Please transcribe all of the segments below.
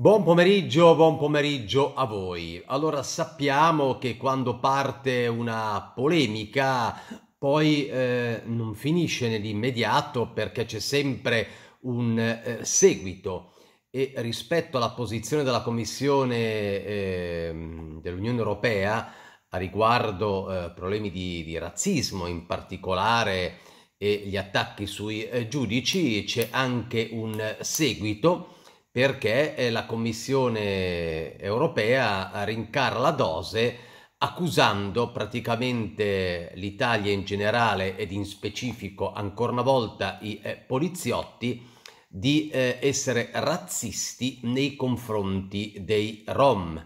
Buon pomeriggio, buon pomeriggio a voi. Allora sappiamo che quando parte una polemica poi eh, non finisce nell'immediato perché c'è sempre un eh, seguito e rispetto alla posizione della Commissione eh, dell'Unione Europea a riguardo eh, problemi di, di, razzismo in particolare e gli attacchi sui eh, giudici c'è anche un eh, seguito perché eh, la Commissione europea rincara la dose accusando praticamente l'Italia in generale ed in specifico ancora una volta i eh, poliziotti di eh, essere razzisti nei confronti dei Rom,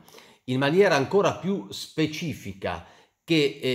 in maniera ancora più specifica che eh,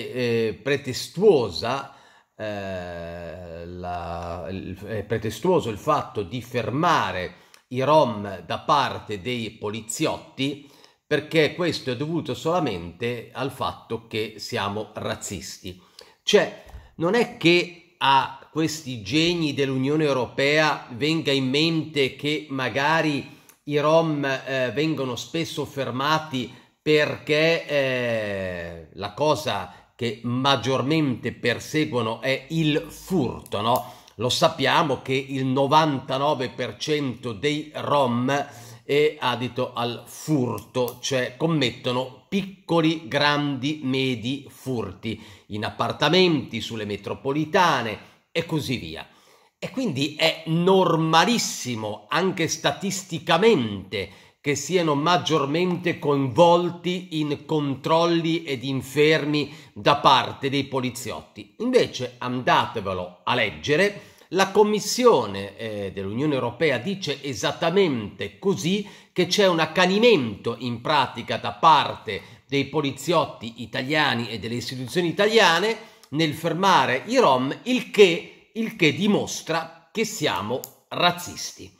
eh pretestuosa eh, la, il, è pretestuoso il fatto di fermare i rom da parte dei poliziotti perché questo è dovuto solamente al fatto che siamo razzisti. Cioè, non è che a questi geni dell'Unione Europea venga in mente che magari i rom eh, vengono spesso fermati perché eh, la cosa che maggiormente perseguono è il furto, no? Lo sappiamo che il 99% dei rom è adito al furto, cioè commettono piccoli, grandi, medi furti in appartamenti, sulle metropolitane e così via. E quindi è normalissimo anche statisticamente che siano maggiormente coinvolti in controlli ed infermi da parte dei poliziotti. Invece andatevelo a leggere, la Commissione eh, dell'Unione Europea dice esattamente così che c'è un accanimento in pratica da parte dei poliziotti italiani e delle istituzioni italiane nel fermare i rom, il che, il che dimostra che siamo razzisti.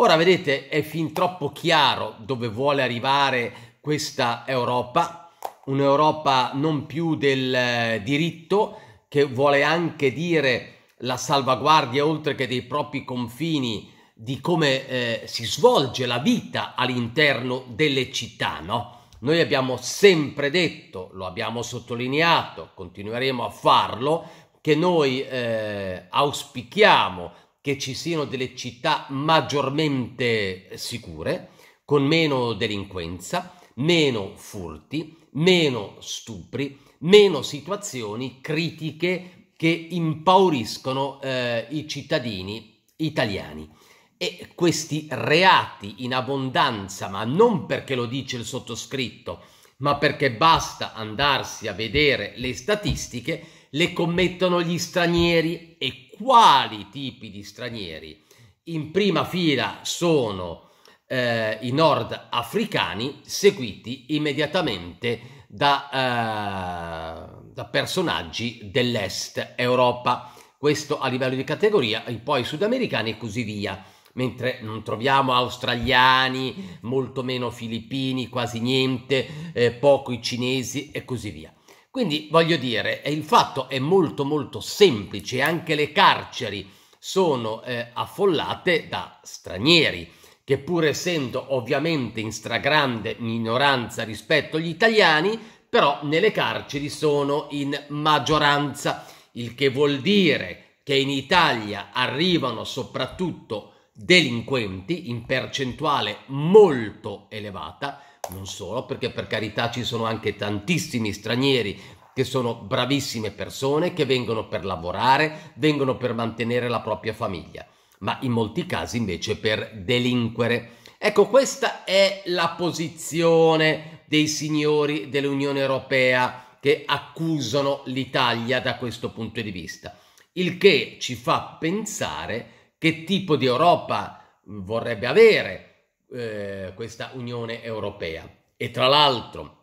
Ora vedete, è fin troppo chiaro dove vuole arrivare questa Europa, un'Europa non più del eh, diritto, che vuole anche dire la salvaguardia oltre che dei propri confini di come eh, si svolge la vita all'interno delle città, no? Noi abbiamo sempre detto, lo abbiamo sottolineato, continueremo a farlo, che noi eh, auspichiamo che ci siano delle città maggiormente sicure, con meno delinquenza, meno furti, meno stupri, meno situazioni critiche che impauriscono eh, i cittadini italiani. E questi reati in abbondanza, ma non perché lo dice il sottoscritto, ma perché basta andarsi a vedere le statistiche, le commettono gli stranieri e quali tipi di stranieri. In prima fila sono eh, i nordafricani seguiti immediatamente da, eh, da personaggi dell'est Europa. Questo a livello di categoria, e poi sudamericani e così via mentre non troviamo australiani, molto meno filippini, quasi niente, eh, poco i cinesi e così via. Quindi voglio dire, eh, il fatto è molto molto semplice, anche le carceri sono eh, affollate da stranieri che pur essendo ovviamente in stragrande minoranza rispetto agli italiani, però nelle carceri sono in maggioranza, il che vuol dire che in Italia arrivano soprattutto delinquenti in percentuale molto elevata, non solo perché per carità ci sono anche tantissimi stranieri che sono bravissime persone che vengono per lavorare, vengono per mantenere la propria famiglia, ma in molti casi invece per delinquere. Ecco, questa è la posizione dei signori dell'Unione Europea che accusano l'Italia da questo punto di vista, il che ci fa pensare che tipo di Europa vorrebbe avere eh, questa Unione Europea. E tra l'altro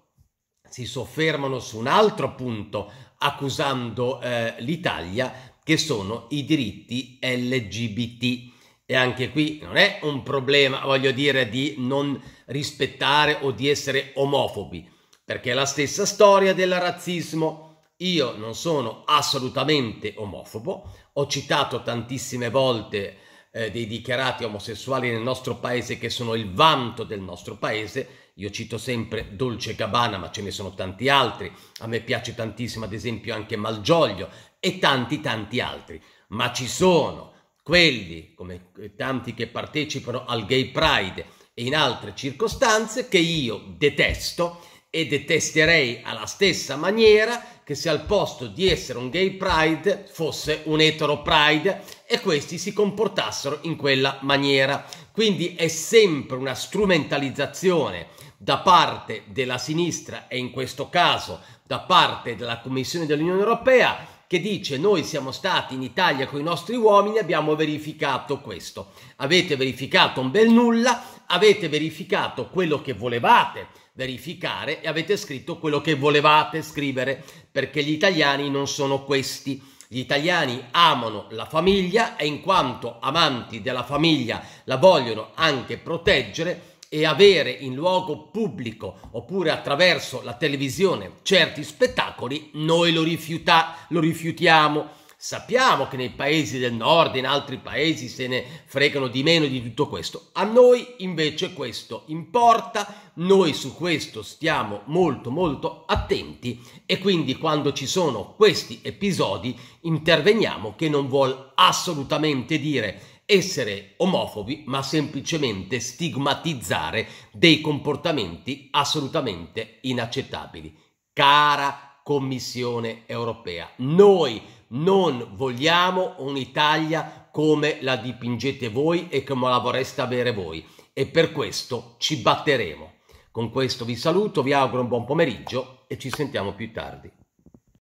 si soffermano su un altro punto accusando eh, l'Italia che sono i diritti LGBT. E anche qui non è un problema, voglio dire, di non rispettare o di essere omofobi, perché è la stessa storia del razzismo. Io non sono assolutamente omofobo, ho citato tantissime volte eh, dei dichiarati omosessuali nel nostro paese che sono il vanto del nostro paese. Io cito sempre Dolce Gabbana, ma ce ne sono tanti altri. A me piace tantissimo, ad esempio, anche Malgioglio e tanti, tanti altri. Ma ci sono quelli, come tanti che partecipano al Gay Pride e in altre circostanze, che io detesto e detesterei alla stessa maniera che se al posto di essere un gay pride fosse un etero pride e questi si comportassero in quella maniera. Quindi è sempre una strumentalizzazione da parte della sinistra e in questo caso da parte della Commissione dell'Unione Europea che dice noi siamo stati in Italia con i nostri uomini, e abbiamo verificato questo. Avete verificato un bel nulla, avete verificato quello che volevate verificare e avete scritto quello che volevate scrivere, perché gli italiani non sono questi. Gli italiani amano la famiglia e in quanto amanti della famiglia la vogliono anche proteggere e avere in luogo pubblico oppure attraverso la televisione certi spettacoli, noi lo, rifiuta- lo rifiutiamo Sappiamo che nei paesi del nord, in altri paesi, se ne fregano di meno di tutto questo. A noi invece questo importa, noi su questo stiamo molto molto attenti e quindi quando ci sono questi episodi interveniamo che non vuol assolutamente dire essere omofobi, ma semplicemente stigmatizzare dei comportamenti assolutamente inaccettabili. Cara Commissione europea, noi non vogliamo un'Italia come la dipingete voi e come la vorreste avere voi e per questo ci batteremo. Con questo vi saluto, vi auguro un buon pomeriggio e ci sentiamo più tardi.